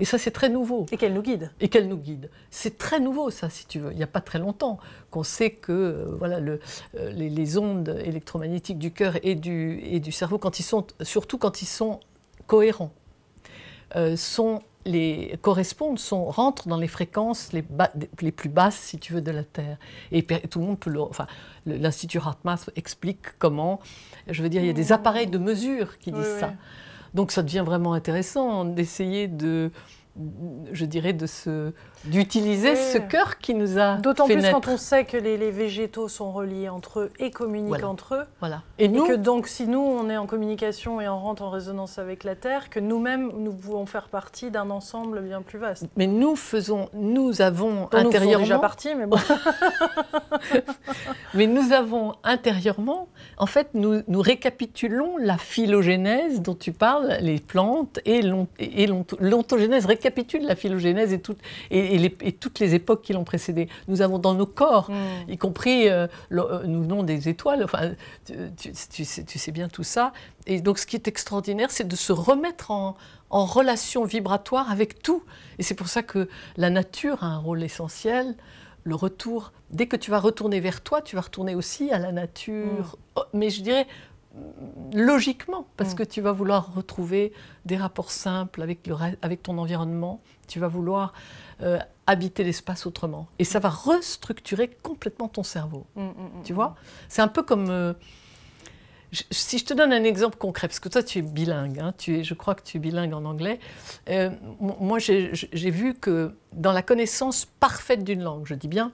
Et ça, c'est très nouveau. Et qu'elle nous guide. Et qu'elle nous guide. C'est très nouveau, ça, si tu veux. Il n'y a pas très longtemps qu'on sait que euh, voilà, euh, les, ondes électromagnétiques du cœur et du, et du cerveau, quand ils sont, surtout quand ils sont cohérents, euh, sont les, correspondent, sont, rentrent dans les fréquences les, les, plus basses, si tu veux, de la Terre. Et tout le monde peut le. Enfin, l'Institut Hartmann explique comment. Je veux dire, il y a des mmh. appareils de mesure qui disent ça. Donc ça devient vraiment intéressant d'essayer de, je dirais, de se d'utiliser ce cœur qui nous a D'autant plus quand on sait que les, végétaux sont reliés entre eux et communiquent entre eux. Voilà. Et, nous, que donc si nous, on est en communication et on rentre en résonance avec la Terre, que nous-mêmes, nous pouvons faire partie d'un ensemble bien plus vaste. Mais nous faisons, nous avons intérieurement intérieurement... Nous déjà partie, mais bon. <laughs> mais nous avons intérieurement, en fait, nous, nous récapitulons la phylogénèse dont tu parles, les plantes, et l'ontogénèse récapitule la phylogénèse et, tout, et, et, toutes les époques qui l'ont précédé. Nous avons dans nos corps, hmm. y compris, euh, euh, nous venons des étoiles, enfin, tu, sais, bien tout ça. Et donc ce qui est extraordinaire, c'est de se remettre en, relation vibratoire avec tout. Et c'est pour ça que la nature a un rôle essentiel le retour. Dès que tu vas retourner vers toi, tu vas retourner aussi à la nature. Hmm. Oh, mais je dirais logiquement, parce hmm. que tu vas vouloir retrouver des rapports simples avec, le, avec ton environnement. Tu vas vouloir euh, habiter l'espace autrement. Et ça va restructurer complètement ton cerveau. Mm, mm, mm, tu vois C'est un peu comme... Euh, si je te donne un exemple concret, parce que toi tu es bilingue, hein, tu es, je crois que tu es bilingue en anglais, euh, moi j'ai vu que dans la connaissance parfaite d'une langue, je dis bien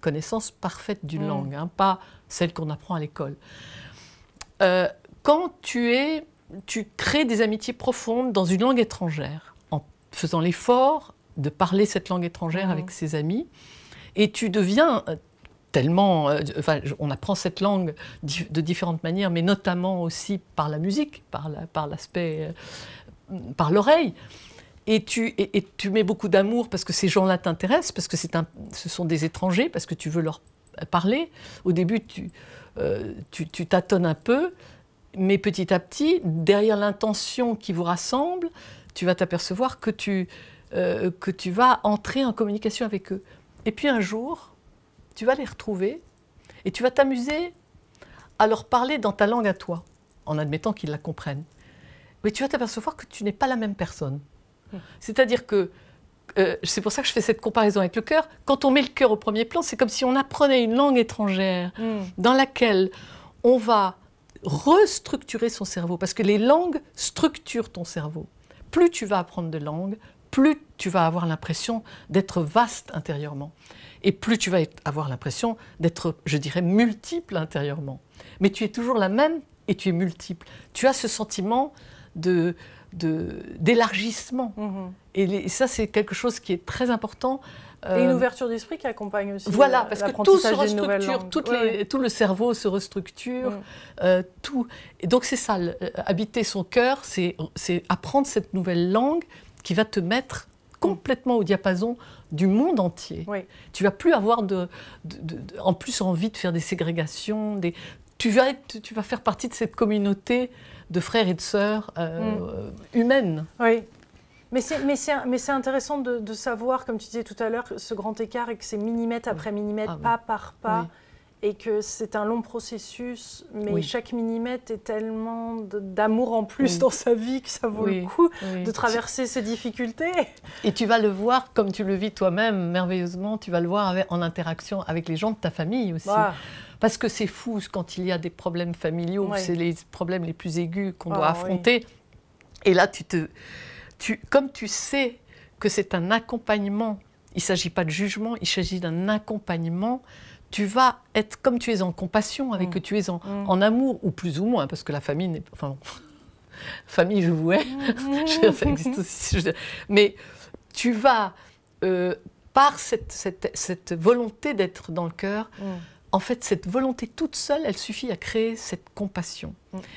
connaissance parfaite d'une langue, hein, pas celle qu'on apprend à l'école, quand tu es, tu crées des amitiés profondes dans une langue étrangère, en faisant l'effort de parler cette langue étrangère avec mmh. ses amis. Et tu deviens euh, tellement... Euh, on apprend cette langue de différentes manières, mais notamment aussi par la musique, par l'aspect... Euh, par, l'oreille. Et tu, et, tu mets beaucoup d'amour parce que ces gens-là t'intéressent, parce que un, ce sont des étrangers, parce que tu veux leur parler. Au début, tu tâtonnes un peu, mais petit à petit, derrière l'intention qui vous rassemble, tu vas t'apercevoir que tu euh, que tu vas entrer en communication avec eux. Et puis un jour, tu vas les retrouver et tu vas t'amuser à leur parler dans ta langue à toi, en admettant qu'ils la comprennent. Mais tu vas t'apercevoir que tu n'es pas la même personne. Mmh. C'est-à-dire que, euh, c'est pour ça que je fais cette comparaison avec le cœur, quand on met le cœur au premier plan, c'est comme si on apprenait une langue étrangère mmh. dans laquelle on va restructurer son cerveau, parce que les langues structurent ton cerveau. Plus tu vas apprendre de langues, plus tu vas avoir l'impression d'être vaste intérieurement. Et plus tu vas avoir l'impression d'être, je dirais, multiple intérieurement. Mais tu es toujours la même et tu es multiple. Tu as ce sentiment de d'élargissement. Mhm. et, ça, c'est quelque chose qui est très important. et une euh, ouverture d'esprit qui accompagne aussi. Voilà, parce que tout se restructure, tout le cerveau se restructure, mm. euh, tout. Et donc c'est ça, euh, habiter son cœur, c'est apprendre cette nouvelle langue qui va te mettre complètement au diapason du monde entier. Oui. Tu vas plus avoir de, en plus envie de faire des ségrégations, des, tu vas, tu vas faire partie de cette communauté de frères et de sœurs euh, mm. humaines. Oui. Mais c'est intéressant de, savoir, comme tu disais tout à l'heure, ce grand écart et que c'est millimètre après millimètre, ah pas par pas et que c'est un long processus, mais chaque millimètre est tellement d'amour en plus dans sa vie que ça vaut le coup de traverser ces difficultés. Et tu vas le voir comme tu le vis toi-même merveilleusement, tu vas le voir en interaction avec les gens de ta famille aussi. Parce que c'est fou quand il y a des problèmes familiaux, c'est les problèmes les plus aigus qu'on ah doit affronter. Et là, tu te, tu, comme tu sais que c'est un accompagnement, il ne s'agit pas de jugement, il s'agit d'un accompagnement tu vas être, comme tu es en compassion avec mm. que tu es mm. en, amour, ou plus ou moins, parce que la famille n'est pas. Enfin, <laughs> famille, je vous mm. ai <laughs> ça existe aussi. mais tu vas, euh, par cette, cette, volonté d'être dans le cœur, En fait, cette volonté toute seule, elle suffit à créer cette compassion.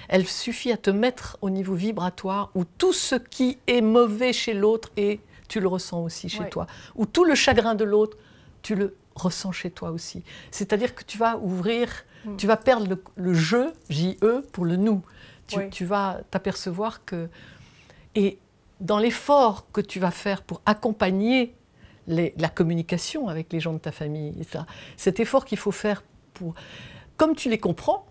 Elle suffit à te mettre au niveau vibratoire où tout ce qui est mauvais chez l'autre et tu le ressens aussi chez toi, où tout le chagrin de l'autre, tu le ressens chez toi aussi. C'est-à-dire que tu vas ouvrir, mm. tu vas perdre le, jeu, je, e, pour le nous. Tu, vas t'apercevoir que. Et dans l'effort que tu vas faire pour accompagner la communication avec les gens de ta famille, et ça, cet effort qu'il faut faire pour. Comme tu les comprends,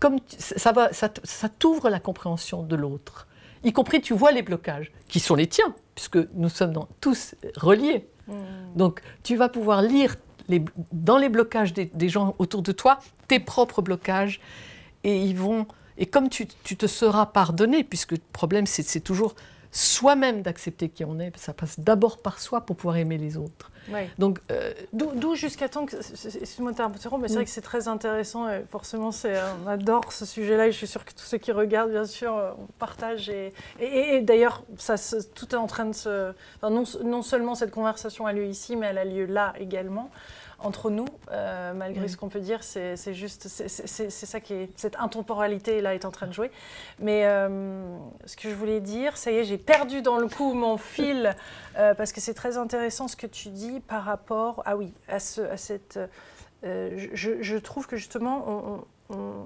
comme ça, va, ça, t'ouvre la compréhension de l'autre. Y compris, tu vois les blocages, qui sont les tiens, puisque nous sommes tous reliés. Mm. Donc tu vas pouvoir lire dans les blocages des, gens autour de toi tes propres blocages et ils vont et comme tu, tu te seras pardonné puisque le problème c'est toujours soi-même d'accepter qui on est ça passe d'abord par soi pour pouvoir aimer les autres donc, euh, d'où jusqu'à temps que, excuse-moi de mais c'est mm. vrai que c'est très intéressant et forcément, c'est, on adore ce sujet-là et je suis sûre que tous ceux qui regardent, bien sûr, euh, partagent. et, d'ailleurs, ça, tout est en train de se, non seulement cette conversation a lieu ici, mais elle a lieu là également entre nous, euh, malgré mm. ce qu'on peut dire. C'est juste, c'est ça qui est, cette intemporalité là est en train de jouer. Mais euh, ce que je voulais dire, ça y est, j'ai perdu dans le coup mon <laughs> fil euh, parce que c'est très intéressant ce que tu dis par rapport, ah oui, à, ce, à cette. Je, trouve que justement,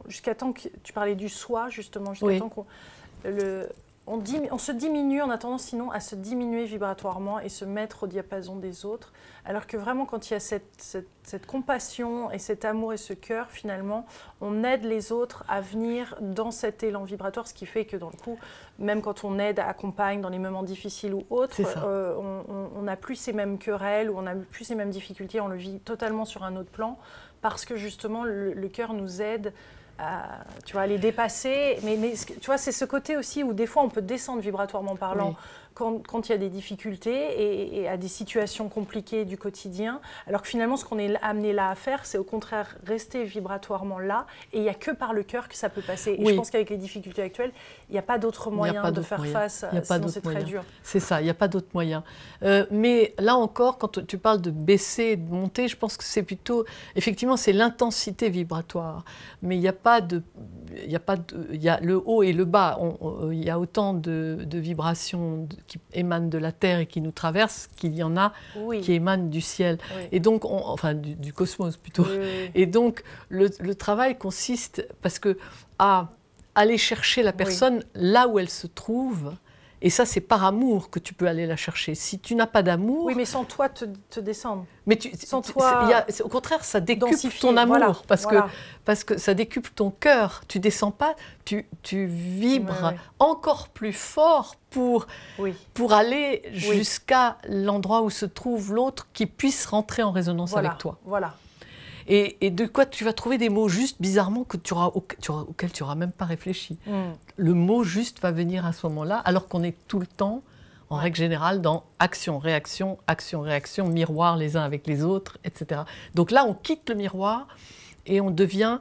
jusqu'à temps que tu parlais du soi, justement, jusqu'à tant temps qu'on le, on, se diminue, on a tendance sinon à se diminuer vibratoirement et se mettre au diapason des autres, alors que vraiment quand il y a cette, compassion et cet amour et ce cœur, finalement, on aide les autres à venir dans cet élan vibratoire, ce qui fait que dans le coup, même quand on aide, accompagne dans les moments difficiles ou autres, euh, on n'a plus ces mêmes querelles ou on n'a plus ces mêmes difficultés, on le vit totalement sur un autre plan, parce que justement le cœur nous aide tu vois, les dépasser. Mais, tu vois, c'est ce côté aussi où des fois on peut descendre vibratoirement parlant quand, il y a des difficultés et, à des situations compliquées du quotidien, alors que finalement ce qu'on est amené là à faire, c'est au contraire rester vibratoirement là, et il n'y a que par le cœur que ça peut passer. Et je pense qu'avec les difficultés actuelles, il n'y a pas d'autre moyen de faire face, a sinon c'est très dur. C'est ça, il n'y a pas d'autre moyen. mais là encore, quand tu parles de baisser, de monter, je pense que c'est plutôt, effectivement, c'est l'intensité vibratoire, mais il n'y a pas de... Il y a pas de, y a le haut et le bas, il y a autant de, de vibrations qui émanent de la Terre et qui nous traversent qu'il y en a qui émanent du ciel. Et donc, enfin, du, cosmos plutôt. et donc, le, le, travail consiste, parce que, à aller chercher la personne là où elle se trouve, et ça, c'est par amour que tu peux aller la chercher. Si tu n'as pas d'amour. Oui, mais sans toi te, te descendre. Mais sans toi. au contraire, ça décuple ton amour. parce, Que, parce que ça décuple ton cœur. Tu descends pas, tu, vibres encore plus fort pour, pour aller jusqu'à l'endroit où se trouve l'autre qui puisse rentrer en résonance avec toi. Voilà et, de quoi tu vas trouver des mots juste bizarrement, que tu auras, tu auxquels tu n'auras même pas réfléchi. Hmm. Le mot juste va venir à ce moment-là, alors qu'on est tout le temps, en règle générale, dans action, réaction, action, réaction, miroir les uns avec les autres, etc. Donc là, on quitte le miroir et on devient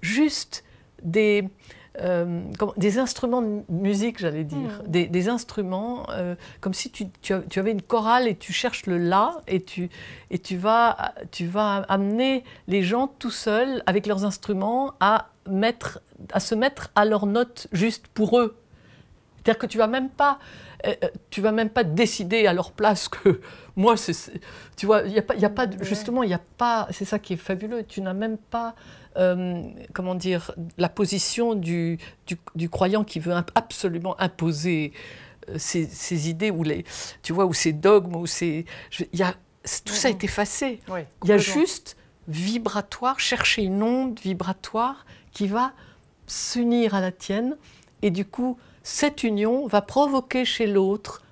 juste des, euh, des instruments de musique, j'allais dire, hmm. des, instruments, euh, comme si tu, avais une chorale et tu cherches le la et tu, et tu, vas, tu vas amener les gens tout seuls avec leurs instruments à, à se mettre à leur note juste pour eux. C'est-à-dire que tu vas même pas, euh, euh, tu vas même pas décider à leur place que <laughs> moi, c'est, tu vois, il y a pas, y justement, il n'y a pas, c'est ça qui est fabuleux. Tu n'as même pas, euh, comment dire, la position du, du, croyant qui veut absolument imposer ses, idées ou les, tu vois, ou ses dogmes ou ses, tout ça est effacé. Il y a juste vibratoire, chercher une onde vibratoire qui va s'unir à la tienne et du coup cette union va provoquer chez l'autre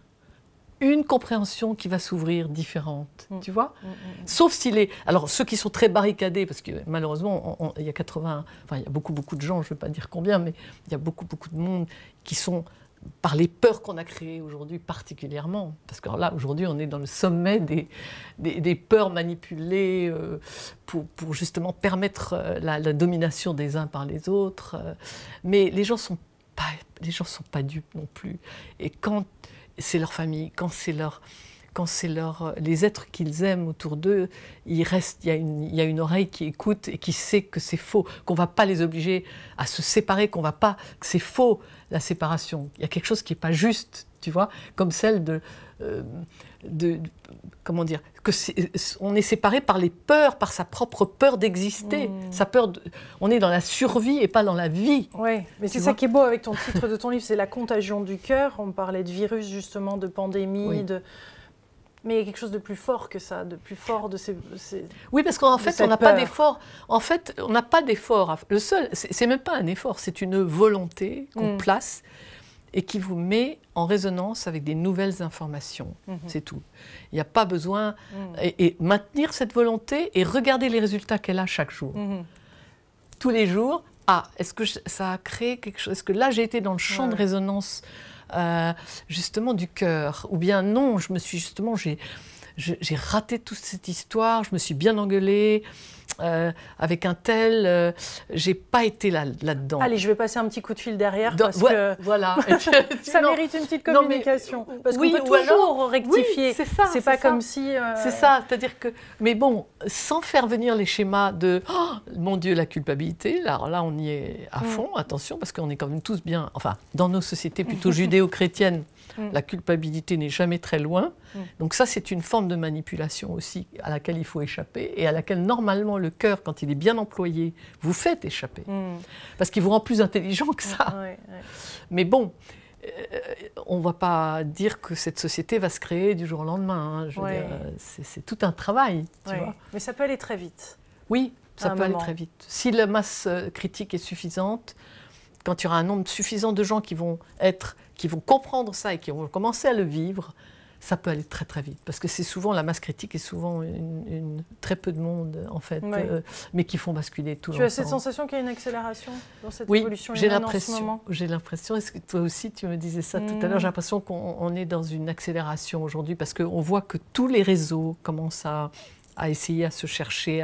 une compréhension qui va s'ouvrir différente, mm. tu vois mm, mm, Sauf s'il est... Alors, ceux qui sont très barricadés, parce que malheureusement, il y a 80... Enfin, il y a beaucoup, beaucoup de gens, je ne veux pas dire combien, mais il y a beaucoup, beaucoup de monde qui sont par les peurs qu'on a créées aujourd'hui particulièrement, parce que là, aujourd'hui, on est dans le sommet des, des, peurs manipulées euh, pour, justement permettre euh, la, la, domination des uns par les autres. Euh. Mais les gens sont les gens ne sont pas dupes non plus. Et quand c'est leur famille, quand c'est leur quand c'est leur, les êtres qu'ils aiment autour d'eux, il reste, il y, a une, oreille qui écoute et qui sait que c'est faux, qu'on va pas les obliger à se séparer, qu'on va pas, que c'est faux la séparation. Il y a quelque chose qui est pas juste, tu vois, comme celle de, euh, de, comment dire, que on est séparé par les peurs, par sa propre peur d'exister, mm. sa peur. on est dans la survie et pas dans la vie. Oui, mais c'est ça qui est beau avec ton titre de ton livre, c'est la contagion du cœur. On parlait de virus justement, de pandémie, de mais il y a quelque chose de plus fort que ça, de plus fort de ces. oui, parce qu'en fait, on n'a pas d'effort. En fait, on n'a pas d'effort. Le seul, c'est même pas un effort, c'est une volonté qu'on mm. place et qui vous met en résonance avec des nouvelles informations. Mhm. C'est tout. Il n'y a pas besoin. Mhm. Et, maintenir cette volonté et regarder les résultats qu'elle a chaque jour. Mhm. Tous les jours, ah, est-ce que ça a créé quelque chose Est-ce que là, j'ai été dans le champ de résonance euh, justement du cœur Ou bien non, je me suis justement, j'ai raté toute cette histoire, je me suis bien engueulée. Euh, avec un tel, euh, j'ai pas été là-dedans. Allez, je vais passer un petit coup de fil derrière parce que voilà, <laughs> ça <laughs> mérite une petite communication euh, parce oui, qu'on toujours rectifier. c'est ça. C'est pas ça. comme si. C'est ça, c'est-à-dire que, mais bon, sans faire venir les schémas de <gasps> oh, mon Dieu la culpabilité. Là, alors là, on y est à mm. fond. Attention, parce qu'on est quand même tous bien, enfin, dans nos sociétés plutôt <laughs> judéo-chrétiennes. Mm. La culpabilité n'est jamais très loin. Mm. Donc ça, c'est une forme de manipulation aussi à laquelle il faut échapper et à laquelle normalement le cœur, quand il est bien employé, vous fait échapper. Mm. Parce qu'il vous rend plus intelligent que ça. Mais bon, euh, on ne va pas dire que cette société va se créer du jour au lendemain. Hein. Euh, c'est tout un travail. Mais ça peut aller très vite. Oui, ça peut aller très vite. Si la masse euh, critique est suffisante, quand il y aura un nombre suffisant de gens qui vont être qui vont comprendre ça et qui vont commencer à le vivre, ça peut aller très très vite. Parce que c'est souvent, la masse critique et souvent une, très peu de monde, en fait, euh, mais qui font basculer tout Tu as cette sensation qu'il y a une accélération dans cette oui, évolution j'ai l'impression, J'ai l'impression, est-ce que toi aussi tu me disais ça tout à l'heure, hmm. j'ai l'impression qu'on est dans une accélération aujourd'hui, parce qu'on voit que tous les réseaux commencent à à essayer à se chercher,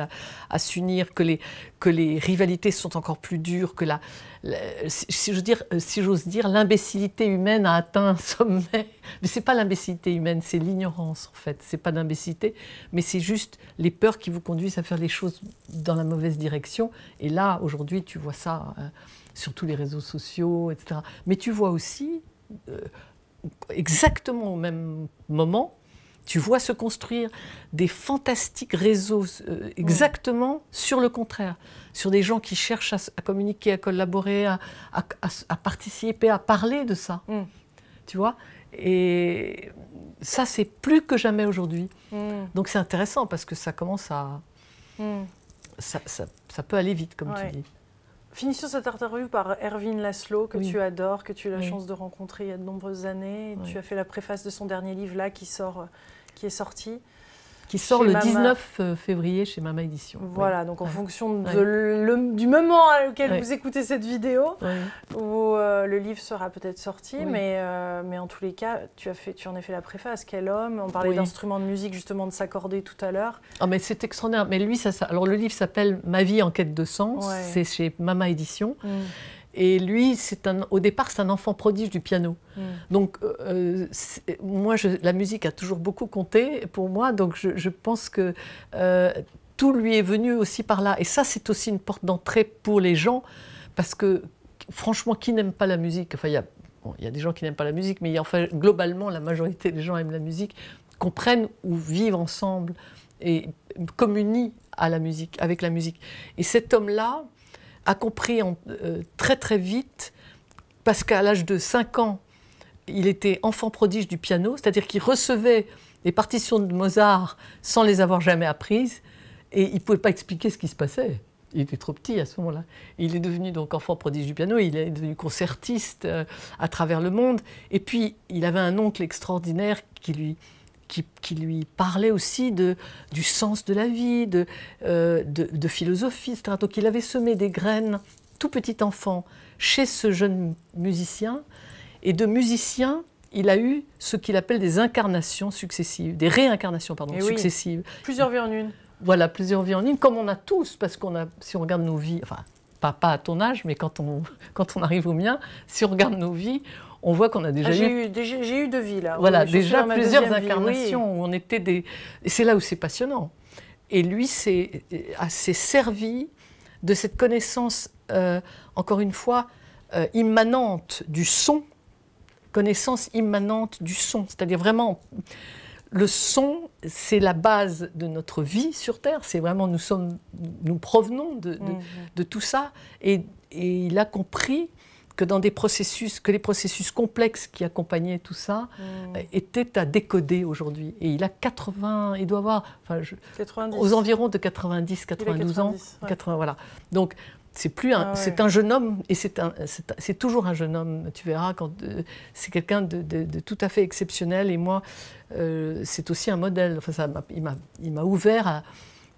à, s'unir, que les, que les rivalités sont encore plus dures, que la, euh, si, j'ose dire, si dire l'imbécilité humaine a atteint un sommet. <laughs> Mais c'est pas l'imbécilité humaine, c'est l'ignorance en fait. C'est pas d'imbécilité, mais c'est juste les peurs qui vous conduisent à faire les choses dans la mauvaise direction. Et là, aujourd'hui, tu vois ça euh, sur tous les réseaux sociaux, etc. Mais tu vois aussi. Euh, exactement au même moment tu vois se construire des fantastiques réseaux euh, exactement sur le contraire, sur des gens qui cherchent à, communiquer, à collaborer, à, participer, à parler de ça. Mm. Tu vois Et ça, c'est plus que jamais aujourd'hui. Mm. Donc c'est intéressant parce que ça commence à... Mm. Ça, peut aller vite, comme tu dis. Finissons cette interview par Erwin Laszlo, que tu adores, que tu as eu la chance de rencontrer il y a de nombreuses années. Tu as fait la préface de son dernier livre, là, qui sort euh, qui est sorti. Qui sort le 19 euh, février chez Mama Édition. Voilà, donc en fonction de du moment à lequel vous écoutez cette vidéo, où euh, le livre sera peut-être sorti, mais, euh, mais en tous les cas, tu, as fait, tu en as fait la préface. Quel homme On parlait d'instruments de musique, justement, de s'accorder tout à l'heure. Ah, mais c'est extraordinaire. Mais lui, ça, alors le livre s'appelle Ma vie en quête de sens. C'est chez Mama Édition. Mm. Et lui, c'est un, au départ, c'est un enfant prodige du piano. Hmm. Donc, euh, euh, moi, je, la musique a toujours beaucoup compté pour moi. Donc, je, pense que euh, tout lui est venu aussi par là. Et ça, c'est aussi une porte d'entrée pour les gens. Parce que, franchement, qui n'aime pas la musique Enfin, il y, a. des gens qui n'aiment pas la musique, mais y enfin, globalement, la majorité des gens aiment la musique, comprennent ou vivent ensemble et communient à la musique, avec la musique. Et cet homme-là, a compris euh, très très vite, parce qu'à l'âge de 5 ans, il était enfant prodige du piano, c'est-à-dire qu'il recevait les partitions de Mozart sans les avoir jamais apprises, et il ne pouvait pas expliquer ce qui se passait. Il était trop petit à ce moment-là. Il est devenu donc enfant prodige du piano, il est devenu concertiste euh, à travers le monde, et puis il avait un oncle extraordinaire qui lui qui, lui parlait aussi de, du sens de la vie, de, euh, philosophie, de, Donc il avait semé des graines, tout petit enfant, chez ce jeune musicien. Et de musicien, il a eu ce qu'il appelle des incarnations successives, des réincarnations pardon, eh successives. Plusieurs vies en une. Voilà, plusieurs vies en une, comme on a tous, parce qu'on a, si on regarde nos vies, enfin, pas, pas à ton âge, mais quand on, <laughs> quand on arrive au mien, si on regarde nos vies, on voit qu'on a déjà ah, eu... J'ai eu, deux vies, là. Voilà, déjà plusieurs incarnations on était des... C'est là où c'est passionnant. Et lui s'est euh, servi de cette connaissance, euh, encore une fois, euh, immanente du son, connaissance immanente du son, c'est-à-dire vraiment le son, c'est la base de notre vie sur Terre. C'est vraiment, nous sommes, nous provenons de, mm-hmm. tout ça. et, il a compris que dans des processus, que les processus complexes qui accompagnaient tout ça mmh. euh, étaient à décoder aujourd'hui. Et il a 80, il doit avoir, enfin, je, aux environs de 90, 92 ans, 80, voilà. Donc c'est plus un, ah c'est un jeune homme et c'est un, c'est, toujours un jeune homme. Tu verras quand euh, c'est quelqu'un de, tout à fait exceptionnel. Et moi, euh, c'est aussi un modèle. Enfin, ça, il m'a, il m'a ouvert à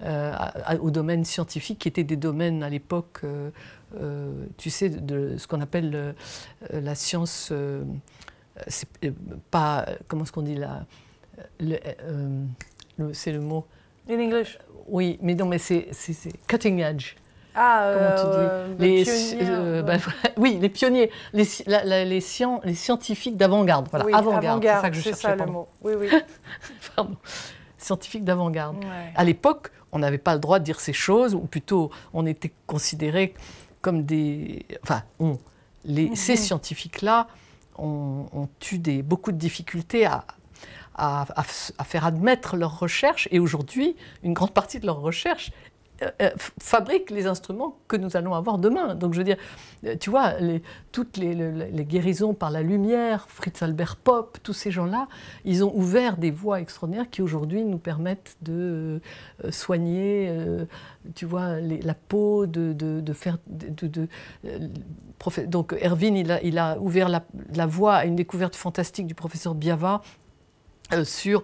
euh, au aux domaines scientifiques qui étaient des domaines à l'époque, euh, euh, tu sais, de ce qu'on appelle la science, c'est pas, comment est-ce qu'on dit là, c'est le mot. In English. Oui, mais non, mais c'est cutting edge. Ah, les, oui, les pionniers, les, les, scientifiques d'avant-garde. Voilà, avant-garde, c'est ça que je cherchais. le mot. Oui, oui. <laughs> Scientifiques d'avant-garde. À l'époque, on n'avait pas le droit de dire ces choses, ou plutôt on était considéré comme des... Enfin, les, mhm. ces scientifiques-là ont, eu beaucoup de difficultés à, à faire admettre leurs recherches, et aujourd'hui, une grande partie de leurs recherches euh, euh, fabrique les instruments que nous allons avoir demain. Donc je veux dire, euh, tu vois, les, toutes les, guérisons par la lumière, Fritz Albert Pop, tous ces gens-là, ils ont ouvert des voies extraordinaires qui aujourd'hui nous permettent de soigner, tu vois, la peau, de, faire... donc Erwin, il a, ouvert la, voie à une découverte fantastique du professeur Biava sur...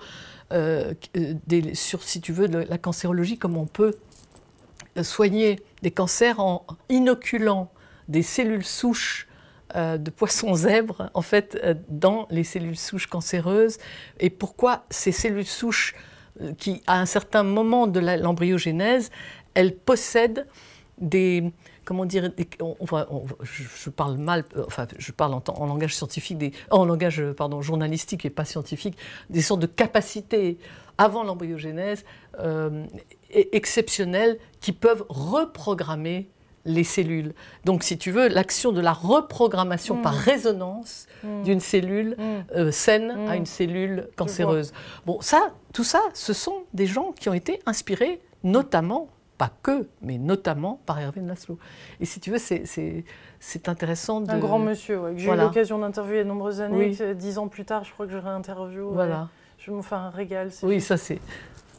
sur, si tu veux, la cancérologie, comment on peut soigner des cancers en inoculant des cellules souches euh, de poissons zèbres, en fait, euh, dans les cellules souches cancéreuses. Et pourquoi ces cellules souches, euh, qui à un certain moment de l'embryogénèse, elles possèdent des, comment dire, on, je, parle mal, enfin, je parle en, langage scientifique, des, en langage pardon, journalistique et pas scientifique, des sortes de capacités avant l'embryogénèse exceptionnelles qui peuvent reprogrammer les cellules. Donc, si tu veux, l'action de la reprogrammation par mm. résonance mm. d'une cellule mm. euh, saine à une cellule cancéreuse. Bon, ça, tout ça, ce sont des gens qui ont été inspirés, notamment, pas que, mais notamment par Hervé Laszlo. Et si tu veux, c'est intéressant de... Un grand monsieur, que j'ai eu l'occasion d'interviewer il y a de nombreuses années. Dix ans plus tard, je crois que je réinterviewe. Voilà. Je vais me faire un régal. Oui, ça c'est...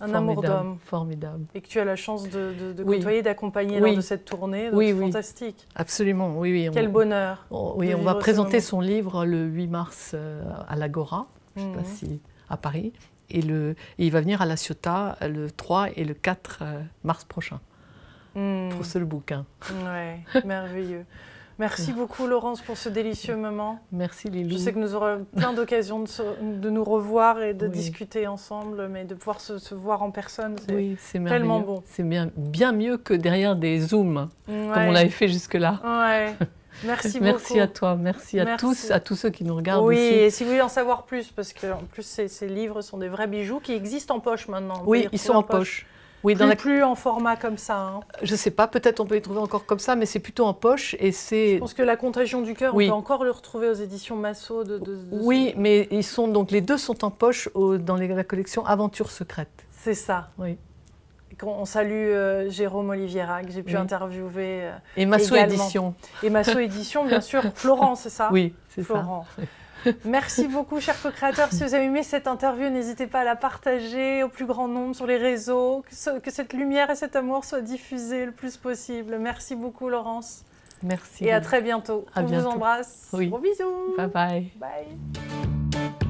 Un amour d'homme. Formidable. Et que tu as la chance de, côtoyer, d'accompagner lors de cette tournée. oui, oui. fantastique. Absolument, oui, oui. Quel bonheur. oui, on va présenter son livre le 8 mars euh, à l'Agora, je ne sais pas mhm. si, à Paris. Et, le, et il va venir à La Ciotat le 3 et le 4 euh, mars prochain. Hmm. Pour ce le bouquin. Oui, <laughs> merveilleux. Merci ah. beaucoup Laurence pour ce délicieux moment. Merci Lilou. Je sais que nous aurons plein d'occasions de, nous revoir et de discuter ensemble, mais de pouvoir se, voir en personne, c'est tellement bon. C'est bien, bien mieux que derrière des zooms, hein, comme on l'avait fait jusque-là. <laughs> Merci beaucoup. Merci à toi, merci à tous, à tous ceux qui nous regardent. Oui, aussi. et si vous voulez en savoir plus, parce que en plus ces, livres sont des vrais bijoux qui existent en poche maintenant. oui, ils sont en poche. Oui, dans plus, en format comme ça. Hein. Je ne sais pas, peut-être on peut les trouver encore comme ça, mais c'est plutôt en poche et c'est. Je pense que la contagion du cœur, on peut encore le retrouver aux éditions Massot. De, oui, mais ils sont donc les deux sont en poche dans la collection Aventure secrète. C'est ça. Oui. On salue euh, Jérôme Oliviera, que j'ai pu interviewer. Euh, et Massot Édition. Et Massot Édition, bien sûr. <laughs> Florent, c'est ça Oui, c'est ça. Florent. <laughs> Merci beaucoup, chers co-créateurs. Si vous avez aimé cette interview, n'hésitez pas à la partager au plus grand nombre sur les réseaux, que, cette lumière et cet amour soient diffusés le plus possible. Merci beaucoup, Laurence. Merci. Et à très bientôt. À On vous embrasse. Oui. Gros bisous. Bye bye. Bye.